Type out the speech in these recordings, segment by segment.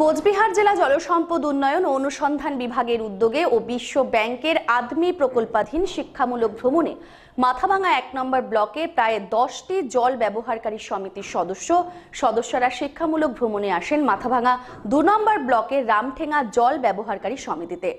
কোচবিহার জেলা জলসম্পদ উন্নয়ন ও অনুসন্ধান বিভাগের উদ্যোগে ও বিশ্ব ব্যাংকের আদমি প্রকল্পাধীন শিক্ষামূলক ভ্রমণে মাথাভাঙা এক নম্বর ব্লকে প্রায় দশটি জল ব্যবহারকারী সমিতির সদস্য সদস্যরা শিক্ষামূলক ভ্রমণে আসেন মাথাভাঙা দু নম্বর ব্লকের রামঠেঙা জল ব্যবহারকারী সমিতিতে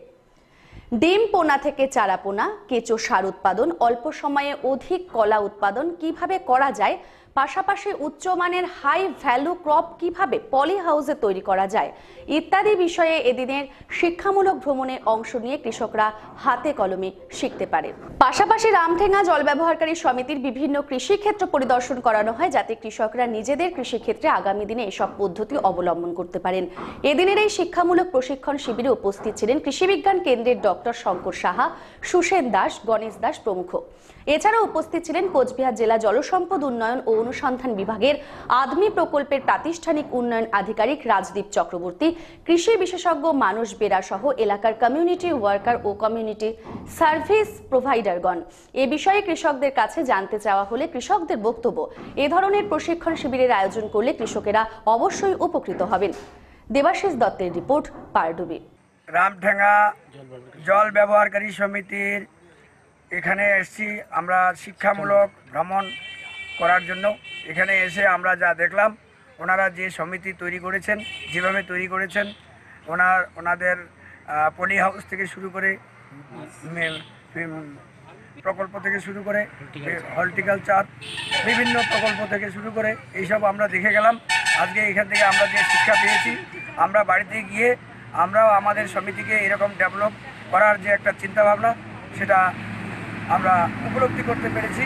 ডিম পোনা থেকে চারা পোনা কেঁচো সার উৎপাদন অল্প সময়ে অধিক কলা উৎপাদন কিভাবে করা যায় পাশাপাশি উচ্চমানের হাই ভ্যালু ক্রপ কিভাবে পলি হাউসে তৈরি করা যায় ইত্যাদি বিষয়ে এদিনের শিক্ষামূলক ভ্রমণে অংশ নিয়ে কৃষকরা হাতে কলমে শিখতে পারে পাশাপাশি রামঠেঙ্গা জল ব্যবহারকারী সমিতির বিভিন্ন কৃষিক্ষেত্র পরিদর্শন করানো হয় যাতে কৃষকরা নিজেদের কৃষিক্ষেত্রে আগামী দিনে এসব পদ্ধতি অবলম্বন করতে পারেন এদিনের এই শিক্ষামূলক প্রশিক্ষণ শিবিরে উপস্থিত ছিলেন কৃষিবিজ্ঞান কেন্দ্রের ডক্টর শঙ্কর সাহা সুসেন দাস গণেশ দাস প্রমুখ এছাড়া উপস্থিত ছিলেন কোচবিহার জেলা জলসম্পদ উন্নয়ন ও অনুসন্ধান বিভাগের আদমি প্রকল্পের প্রাতিষ্ঠানিক উন্নয়ন আধিকারিক রাজদীপ চক্রবর্তী কৃষি বিশেষজ্ঞ মানুষ বেরা সহ এলাকার কমিউনিটি ওয়ার্কার ও কমিউনিটি সার্ভিস প্রোভাইডারগণ এ বিষয়ে কৃষকদের কাছে জানতে চাওয়া হলে কৃষকদের বক্তব্য এ ধরনের প্রশিক্ষণ শিবিরের আয়োজন করলে কৃষকেরা অবশ্যই উপকৃত হবেন দেবাশিস দত্তের রিপোর্ট পারডুবি রামঠেঙ্গা জল ব্যবহারকারী সমিতির এখানে এসছি আমরা শিক্ষামূলক ভ্রমণ করার জন্য এখানে এসে আমরা যা দেখলাম ওনারা যে সমিতি তৈরি করেছেন যেভাবে তৈরি করেছেন ওনার ওনাদের পলি হাউস থেকে শুরু করে প্রকল্প থেকে শুরু করে হর্টিকালচার বিভিন্ন প্রকল্প থেকে শুরু করে এইসব আমরা দেখে গেলাম আজকে এখান থেকে আমরা যে শিক্ষা পেয়েছি আমরা বাড়িতে গিয়ে আমরাও আমাদের সমিতিকে এরকম ডেভেলপ করার যে একটা চিন্তাভাবনা সেটা আমরা উপলব্ধি করতে পেরেছি